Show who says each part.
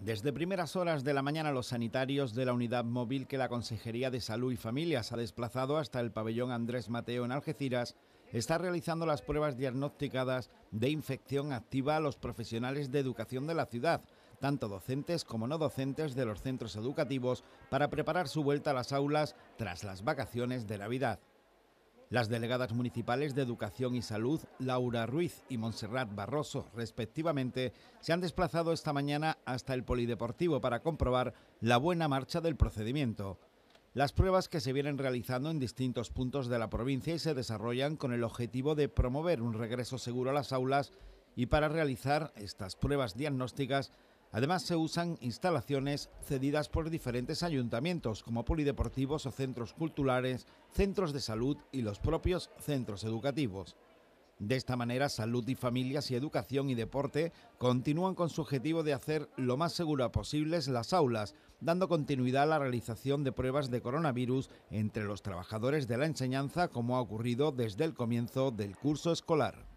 Speaker 1: Desde primeras horas de la mañana los sanitarios de la unidad móvil que la Consejería de Salud y Familias ha desplazado hasta el pabellón Andrés Mateo en Algeciras está realizando las pruebas diagnosticadas de infección activa a los profesionales de educación de la ciudad, tanto docentes como no docentes de los centros educativos, para preparar su vuelta a las aulas tras las vacaciones de Navidad. Las delegadas municipales de Educación y Salud, Laura Ruiz y Montserrat Barroso, respectivamente, se han desplazado esta mañana hasta el Polideportivo para comprobar la buena marcha del procedimiento. Las pruebas que se vienen realizando en distintos puntos de la provincia y se desarrollan con el objetivo de promover un regreso seguro a las aulas y para realizar estas pruebas diagnósticas Además, se usan instalaciones cedidas por diferentes ayuntamientos, como polideportivos o centros culturales, centros de salud y los propios centros educativos. De esta manera, salud y familias y educación y deporte continúan con su objetivo de hacer lo más segura posible las aulas, dando continuidad a la realización de pruebas de coronavirus entre los trabajadores de la enseñanza como ha ocurrido desde el comienzo del curso escolar.